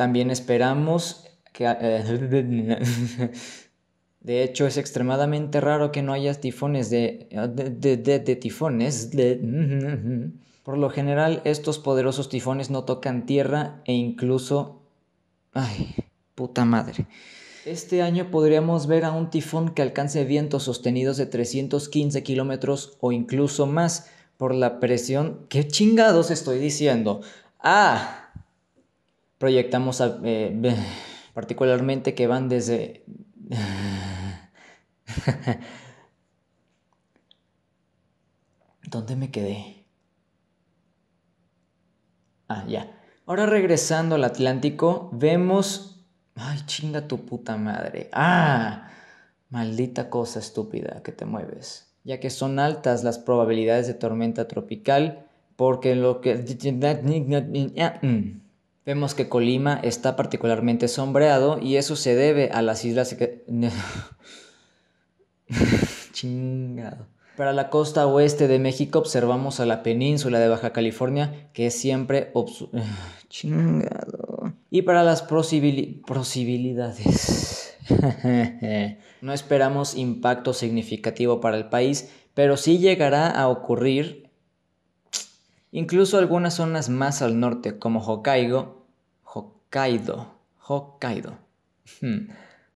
También esperamos que... de hecho, es extremadamente raro que no haya tifones de... de, tifones. Por lo general, estos poderosos tifones no tocan tierra e incluso... ¡Ay! Puta madre. Este año podríamos ver a un tifón que alcance vientos sostenidos de 315 kilómetros o incluso más por la presión. ¿Qué chingados estoy diciendo? ¡Ah! proyectamos eh, particularmente que van desde... ¿Dónde me quedé? Ah, ya. Ahora regresando al Atlántico, vemos... Ay, chinga tu puta madre. Ah, maldita cosa estúpida que te mueves. Ya que son altas las probabilidades de tormenta tropical, porque lo que... Vemos que Colima está particularmente sombreado y eso se debe a las islas Chingado. Para la costa oeste de México observamos a la península de Baja California que es siempre chingado. Y para las posibilidades. no esperamos impacto significativo para el país, pero sí llegará a ocurrir incluso algunas zonas más al norte como Hokkaido Kaido, Hokkaido. Hmm.